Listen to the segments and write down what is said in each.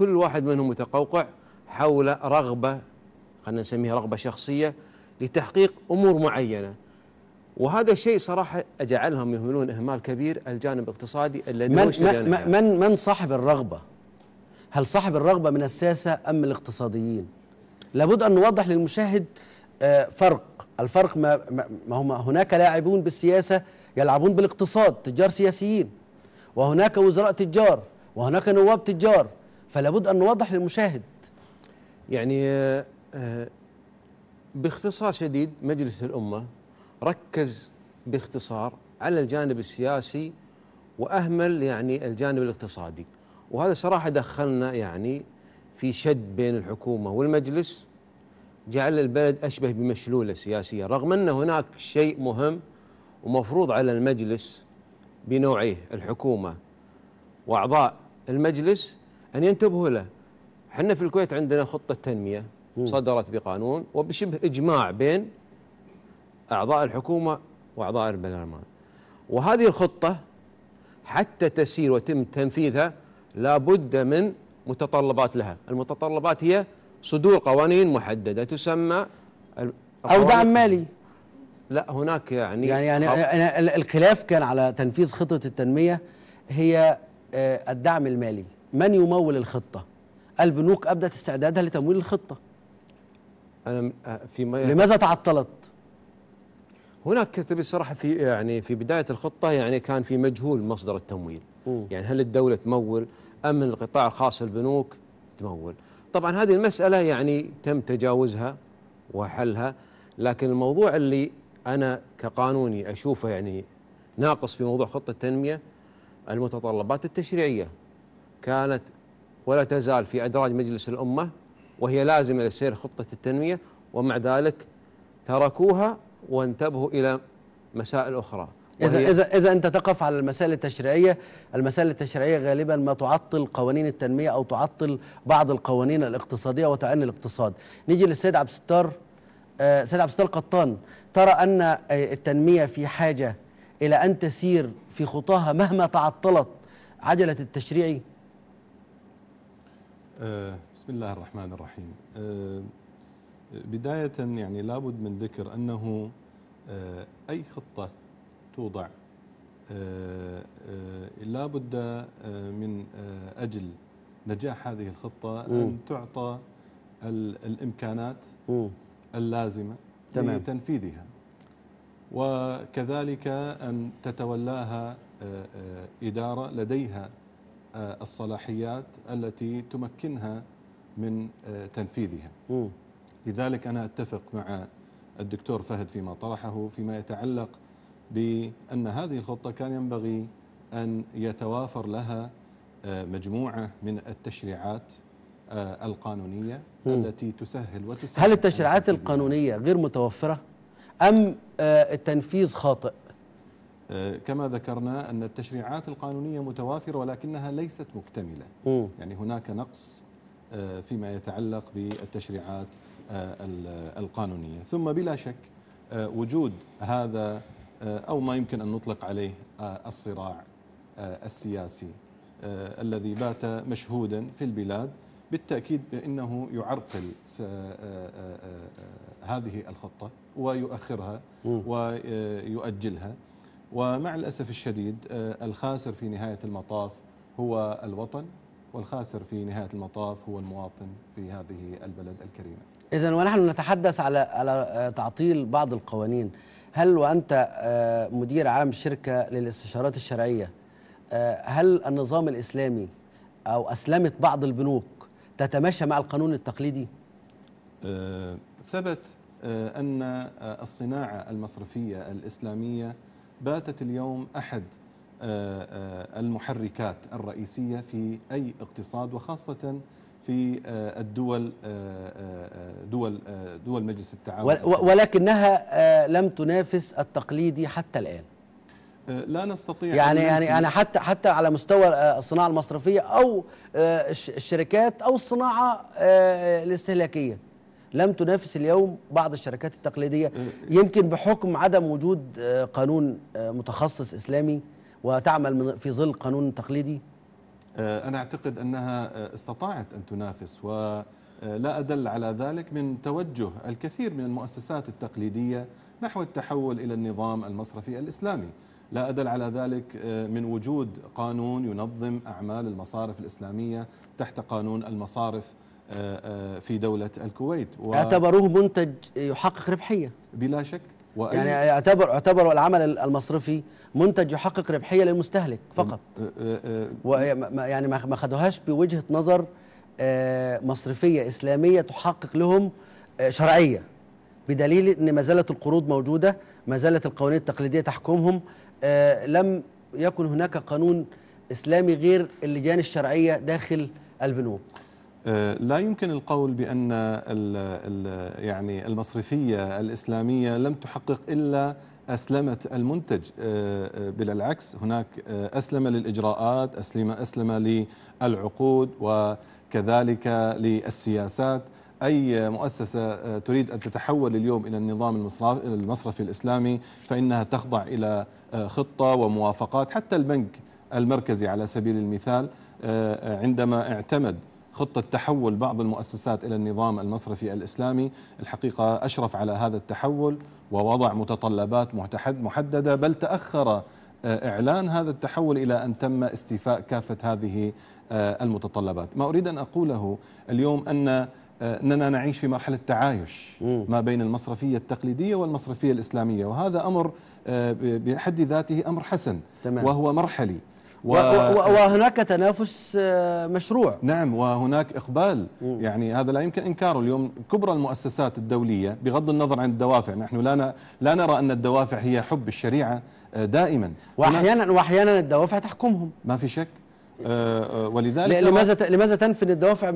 كل واحد منهم متقوقع حول رغبة خلينا نسميها رغبة شخصية لتحقيق أمور معينة وهذا الشيء صراحة أجعلهم يهملون إهمال كبير الجانب الاقتصادي الذي من, من, من, من صاحب الرغبة هل صاحب الرغبة من الساسة أم الاقتصاديين لابد أن نوضح للمشاهد آه، فرق الفرق ما, ما هم هناك لاعبون بالسياسة يلعبون بالاقتصاد تجار سياسيين وهناك وزراء تجار وهناك نواب تجار فلا بد أن نوضح للمشاهد يعني آه، آه، باختصار شديد مجلس الأمة ركز باختصار على الجانب السياسي وأهمل يعني الجانب الاقتصادي وهذا صراحة دخلنا يعني في شد بين الحكومة والمجلس جعل البلد أشبه بمشلولة سياسية رغم أن هناك شيء مهم ومفروض على المجلس بنوعيه الحكومة وأعضاء المجلس يعني أن ينتبهوا له احنا في الكويت عندنا خطة تنمية صدرت بقانون وبشبه إجماع بين أعضاء الحكومة وأعضاء البرلمان وهذه الخطة حتى تسير وتم تنفيذها لابد من متطلبات لها المتطلبات هي صدور قوانين محددة تسمى أو دعم مالي لا هناك يعني يعني يعني أنا الخلاف كان على تنفيذ خطة التنمية هي آه، الدعم المالي من يمول الخطة البنوك أبدت استعدادها لتمويل الخطة أنا آه، في ما لماذا تعطلت هناك تبي الصراحه في يعني في بدايه الخطه يعني كان في مجهول مصدر التمويل م. يعني هل الدوله تمول ام القطاع الخاص البنوك تمول طبعا هذه المساله يعني تم تجاوزها وحلها لكن الموضوع اللي انا كقانوني اشوفه يعني ناقص في موضوع خطه التنميه المتطلبات التشريعيه كانت ولا تزال في أدراج مجلس الأمة وهي لازمة لسير خطة التنمية ومع ذلك تركوها وانتبهوا إلى مسائل أخرى إذا إذا إذا أنت تقف على المسائل التشريعية، المسائل التشريعية غالبا ما تعطل قوانين التنمية أو تعطل بعض القوانين الاقتصادية وتعني الاقتصاد. نيجي للسيد عبد الستار آه سيد عبد الستار قطان، ترى أن آه، التنمية في حاجة إلى أن تسير في خطاها مهما تعطلت عجلة التشريعي؟ آه، بسم الله الرحمن الرحيم آه، بداية يعني لابد من ذكر أنه آه، أي خطة توضع لابد من أجل نجاح هذه الخطة أن تعطى الإمكانات اللازمة تمام. لتنفيذها وكذلك أن تتولاها إدارة لديها آه، الصلاحيات التي تمكنها من آه، تنفيذها لذلك أنا أتفق مع الدكتور فهد فيما طرحه فيما يتعلق بأن هذه الخطة كان ينبغي أن يتوافر لها آه، مجموعة من التشريعات القانونية التي تسهل وتسهل هل التشريعات القانونية غير متوفرة أم التنفيذ خاطئ؟ آه، كما ذكرنا أن التشريعات القانونية متوافرة ولكنها ليست مكتملة يعني هناك نقص آه، فيما يتعلق بالتشريعات آه، القانونية ثم بلا شك وجود هذا أو ما يمكن أن نطلق عليه الصراع السياسي الذي بات مشهودا في البلاد بالتأكيد بأنه يعرقل هذه الخطة ويؤخرها ويؤجلها ومع الأسف الشديد آه، الخاسر في نهاية المطاف هو الوطن والخاسر في نهاية المطاف هو المواطن في هذه البلد الكريمة إذا ونحن نتحدث على على آه، تعطيل بعض القوانين هل وأنت آه، مدير عام شركة للاستشارات الشرعية هل النظام الإسلامي أو أسلمت بعض البنوك تتماشى مع القانون التقليدي؟ ثبت أن الصناعة المصرفية الإسلامية باتت اليوم أحد آه، آه، المحركات الرئيسية في أي اقتصاد وخاصة في آه، الدول دول دول مجلس التعاون ولكنها لم تنافس التقليدي حتى الآن لا نستطيع يعني يعني انا حتى حتى على مستوى الصناعه المصرفيه او الشركات او الصناعه الاستهلاكيه لم تنافس اليوم بعض الشركات التقليديه يمكن بحكم عدم وجود آه، قانون آه، متخصص اسلامي وتعمل في ظل قانون تقليدي آه، انا اعتقد انها استطاعت ان تنافس ولا ادل على ذلك من توجه الكثير من المؤسسات التقليديه نحو التحول الى النظام المصرفي الاسلامي لا أدل على ذلك من وجود قانون ينظم أعمال المصارف الإسلامية تحت قانون المصارف في دولة الكويت و... اعتبروه منتج يحقق ربحية بلا شك وأي... يعني اعتبر اعتبروا العمل المصرفي منتج يحقق ربحية للمستهلك فقط و... يعني ما خدوهاش بوجهة نظر آه، مصرفية إسلامية تحقق لهم آه، شرعية بدليل أن ما زالت القروض موجودة ما زالت القوانين التقليدية تحكمهم آه، لم يكن هناك قانون إسلامي غير اللجان الشرعية داخل البنوك آه، لا يمكن القول بأن ال يعني المصرفية الإسلامية لم تحقق إلا أسلمت المنتج آه، آه، بالعكس العكس هناك أسلم للإجراءات أسلم, أسلم للعقود وكذلك للسياسات أي مؤسسة تريد أن تتحول اليوم إلى النظام المصرفي الإسلامي فإنها تخضع إلى خطة وموافقات حتى البنك المركزي على سبيل المثال عندما اعتمد خطة تحول بعض المؤسسات إلى النظام المصرفي الإسلامي الحقيقة أشرف على هذا التحول ووضع متطلبات محددة بل تأخر آه، إعلان هذا التحول إلى أن تم استيفاء كافة هذه آه، المتطلبات ما أريد أن أقوله اليوم أن آه، أننا نعيش في مرحلة تعايش ما بين المصرفية التقليدية والمصرفية الإسلامية وهذا أمر بحد ذاته أمر حسن تمام. وهو مرحلي و... وهناك تنافس آه، مشروع نعم وهناك إقبال يعني هذا لا يمكن إنكاره اليوم كبرى المؤسسات الدولية بغض النظر عن الدوافع نحن لا, ن... لا نرى أن الدوافع هي حب الشريعة آه، دائما وأحيانا, وأحيانا الدوافع تحكمهم ما في شك آه، ولذلك لماذا لماذا تنفي الدوافع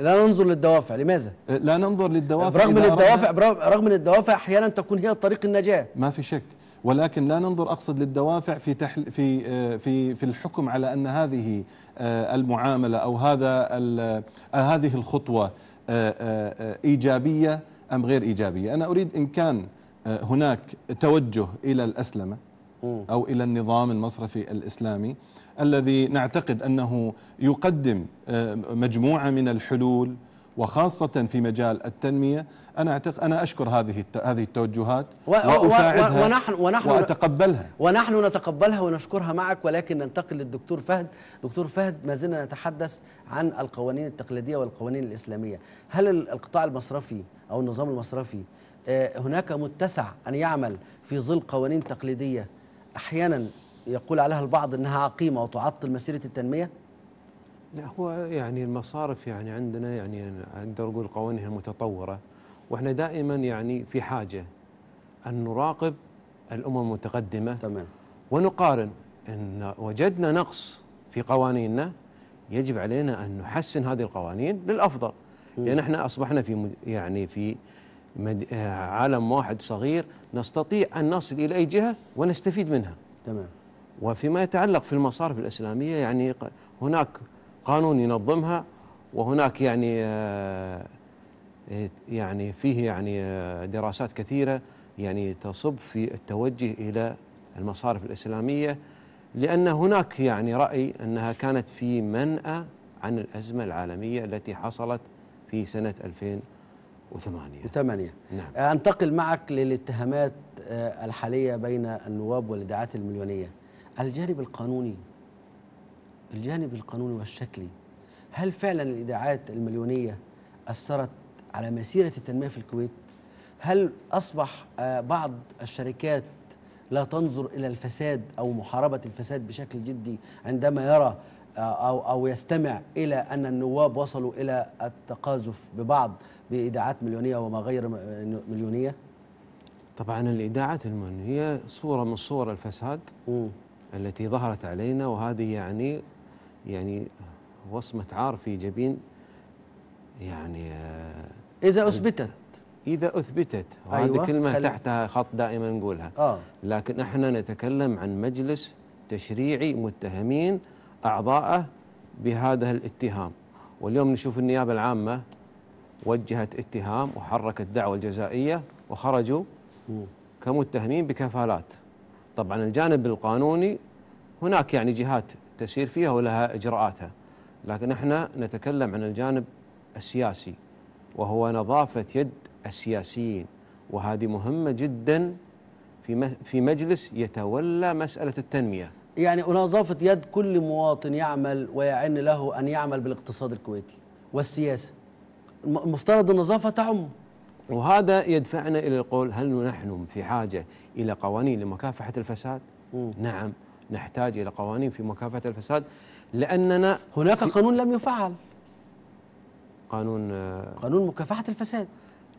لا ننظر للدوافع لماذا لا ننظر للدوافع رغم ان الدوافع رغم ان الدوافع احيانا تكون هي طريق النجاه ما في شك ولكن لا ننظر اقصد للدوافع في تحل في آه، في في الحكم على ان هذه آه، المعامله او هذا آه، هذه الخطوه ايجابيه ام غير ايجابيه، انا اريد ان كان هناك توجه الى الاسلمه او الى النظام المصرفي الاسلامي الذي نعتقد انه يقدم مجموعه من الحلول وخاصة في مجال التنمية أنا أعتقد أنا أشكر هذه هذه التوجهات و وأساعدها ونحن ونحن وأتقبلها ونحن نتقبلها ونشكرها معك ولكن ننتقل للدكتور فهد دكتور فهد ما زلنا نتحدث عن القوانين التقليدية والقوانين الإسلامية هل القطاع المصرفي أو النظام المصرفي آه، هناك متسع أن يعمل في ظل قوانين تقليدية أحيانا يقول عليها البعض أنها عقيمة وتعطل مسيرة التنمية؟ لا هو يعني المصارف يعني عندنا يعني اقدر اقول قوانينها متطوره واحنا دائما يعني في حاجه ان نراقب الامم المتقدمه تمام ونقارن ان وجدنا نقص في قوانيننا يجب علينا ان نحسن هذه القوانين للافضل لان يعني احنا اصبحنا في يعني في عالم واحد صغير نستطيع ان نصل الى اي جهه ونستفيد منها تمام وفيما يتعلق في المصارف الاسلاميه يعني هناك قانون ينظمها وهناك يعني آه، يعني فيه يعني آه، دراسات كثيره يعني تصب في التوجه الى المصارف الاسلاميه لان هناك يعني راي انها كانت في منأى عن الازمه العالميه التي حصلت في سنه 2008 وثمانية نعم آه، انتقل معك للاتهامات الحاليه بين النواب والادعاءات المليونيه الجانب القانوني الجانب القانوني والشكلي هل فعلا الإيداعات المليونية أثرت على مسيرة التنمية في الكويت؟ هل أصبح آه، بعض الشركات لا تنظر إلى الفساد أو محاربة الفساد بشكل جدي عندما يرى آه، أو أو يستمع إلى أن النواب وصلوا إلى التقاذف ببعض بإيداعات مليونية وما غير مليونية؟ طبعا الإيداعات المليونية صورة من صور الفساد م. التي ظهرت علينا وهذه يعني يعني وصمة عار في جبين يعني آه، إذا أثبتت إذا أثبتت وهذه أيوة كلمة تحتها خط دائما نقولها آه. لكن احنا نتكلم عن مجلس تشريعي متهمين أعضاءه بهذا الاتهام واليوم نشوف النيابة العامة وجهت اتهام وحركت دعوة الجزائية وخرجوا كمتهمين بكفالات طبعا الجانب القانوني هناك يعني جهات تسير فيها ولها إجراءاتها لكن احنا نتكلم عن الجانب السياسي وهو نظافة يد السياسيين وهذه مهمة جدا في في مجلس يتولى مسألة التنمية يعني ونظافة يد كل مواطن يعمل ويعن له أن يعمل بالاقتصاد الكويتي والسياسة المفترض النظافة تعم وهذا يدفعنا إلى القول هل نحن في حاجة إلى قوانين لمكافحة الفساد؟ م. نعم نحتاج إلى قوانين في مكافحة الفساد لأننا هناك قانون لم يفعل قانون آه، قانون مكافحة الفساد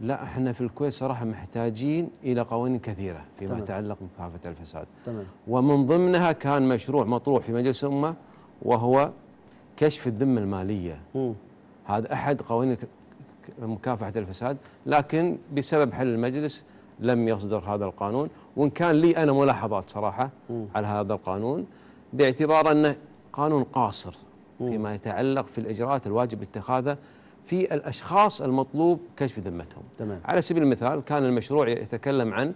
لا احنا في الكويت صراحه محتاجين الى قوانين كثيره فيما تمام. يتعلق بمكافحه الفساد تمام. ومن ضمنها كان مشروع مطروح في مجلس الامه وهو كشف الذمه الماليه م. هذا احد قوانين مكافحه الفساد لكن بسبب حل المجلس لم يصدر هذا القانون وإن كان لي أنا ملاحظات صراحة م. على هذا القانون باعتبار أنه قانون قاصر فيما يتعلق في الإجراءات الواجب اتخاذها في الأشخاص المطلوب كشف ذمتهم تمام. على سبيل المثال كان المشروع يتكلم عن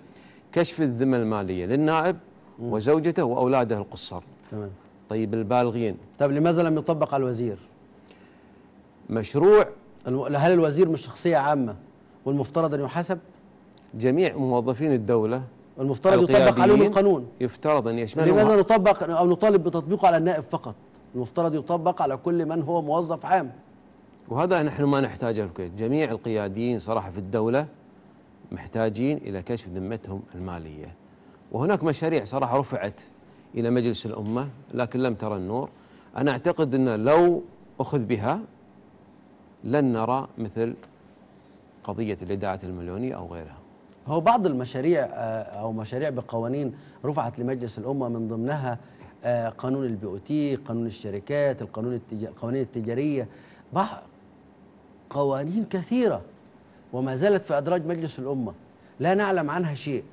كشف الذمة المالية للنائب م. وزوجته وأولاده القصر تمام. طيب البالغين طيب لماذا لم يطبق على الوزير مشروع هل الوزير مش شخصية عامة والمفترض أن يحاسب جميع موظفين الدولة المفترض يطبق عليهم القانون يفترض أن يشمل لماذا نطبق أو نطالب بتطبيقه على النائب فقط المفترض يطبق على كل من هو موظف عام وهذا نحن ما نحتاجه الكويت جميع القياديين صراحة في الدولة محتاجين إلى كشف ذمتهم المالية وهناك مشاريع صراحة رفعت إلى مجلس الأمة لكن لم ترى النور أنا أعتقد أن لو أخذ بها لن نرى مثل قضية الإداعات المليونية أو غيرها هو بعض المشاريع آه، او مشاريع بقوانين رفعت لمجلس الامه من ضمنها آه، قانون البي او تي، قانون الشركات، القانون التجار... القوانين التجاريه بعض قوانين كثيره وما زالت في ادراج مجلس الامه لا نعلم عنها شيء.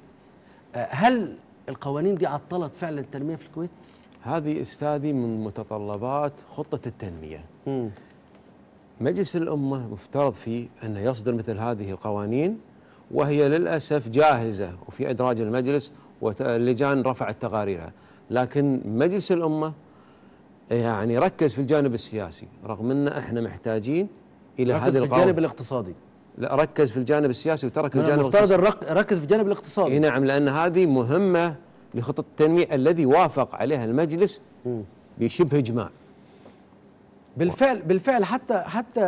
آه، هل القوانين دي عطلت فعلا التنميه في الكويت؟ هذه استاذي من متطلبات خطه التنميه. مجلس الامه مفترض فيه انه يصدر مثل هذه القوانين وهي للأسف جاهزة وفي أدراج المجلس واللجان رفعت تقاريرها لكن مجلس الأمة يعني ركز في الجانب السياسي رغم أن احنا محتاجين إلى هذه ركز في الجانب الاقتصادي لا ركز في الجانب السياسي وترك الجانب المفترض ركز في الجانب الاقتصادي إيه نعم لأن هذه مهمة لخطة التنمية الذي وافق عليها المجلس بشبه إجماع بالفعل بالفعل حتى حتى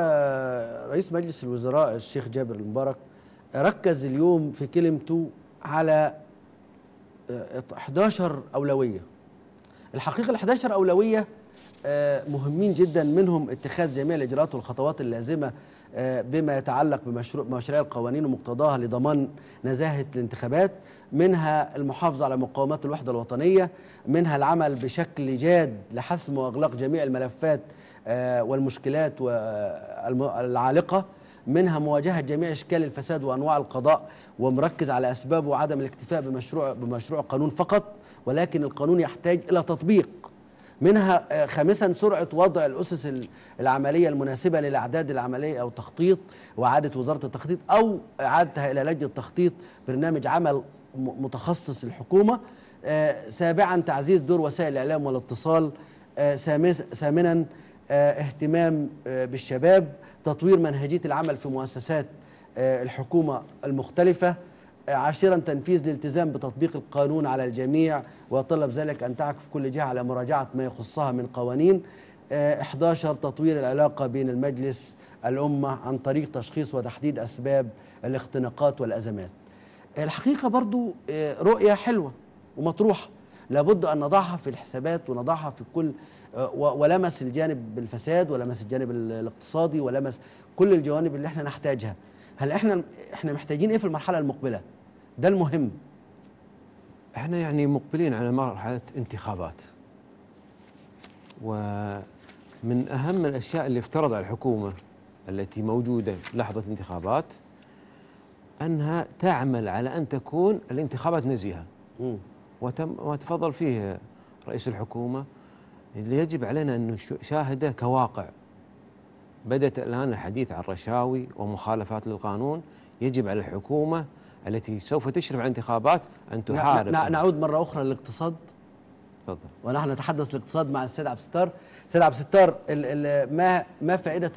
رئيس مجلس الوزراء الشيخ جابر المبارك ركز اليوم في كلمته على 11 آه، أولوية الحقيقة ال 11 أولوية آه، مهمين جدا منهم اتخاذ جميع الإجراءات والخطوات اللازمة آه، بما يتعلق بمشروع مشاريع القوانين ومقتضاها لضمان نزاهة الانتخابات منها المحافظة على مقاومات الوحدة الوطنية منها العمل بشكل جاد لحسم وإغلاق جميع الملفات والمشكلات العالقة منها مواجهة جميع أشكال الفساد وأنواع القضاء ومركز على أسبابه وعدم الاكتفاء بمشروع بمشروع قانون فقط ولكن القانون يحتاج إلى تطبيق منها آه، خامسا سرعة وضع الأسس العملية المناسبة للأعداد العملية أو تخطيط وإعادة وزارة التخطيط أو إعادتها إلى لجنة التخطيط برنامج عمل متخصص الحكومة آه، سابعا تعزيز دور وسائل الإعلام والاتصال آه، ثامنا اهتمام بالشباب تطوير منهجية العمل في مؤسسات آه، الحكومة المختلفة آه، عاشرا تنفيذ الالتزام بتطبيق القانون على الجميع وطلب ذلك أن تعكف كل جهة على مراجعة ما يخصها من قوانين 11 آه، تطوير العلاقة بين المجلس الأمة عن طريق تشخيص وتحديد أسباب الاختناقات والأزمات الحقيقة برضو رؤية حلوة ومطروحة لابد ان نضعها في الحسابات ونضعها في كل ولمس الجانب الفساد ولمس الجانب الاقتصادي ولمس كل الجوانب اللي احنا نحتاجها هل احنا احنا محتاجين ايه في المرحله المقبله ده المهم احنا يعني مقبلين على مرحله انتخابات ومن اهم الاشياء اللي افترض على الحكومه التي موجوده لحظه انتخابات انها تعمل على ان تكون الانتخابات نزيهه وتم وتفضل فيه رئيس الحكومه اللي يجب علينا ان نشاهده كواقع بدات الان الحديث عن رشاوي ومخالفات للقانون يجب على الحكومه التي سوف تشرف على انتخابات ان تحارب نعود مره اخرى للاقتصاد تفضل ونحن نتحدث الاقتصاد مع السيد عبد الستار السيد عبد الستار ما ما فائده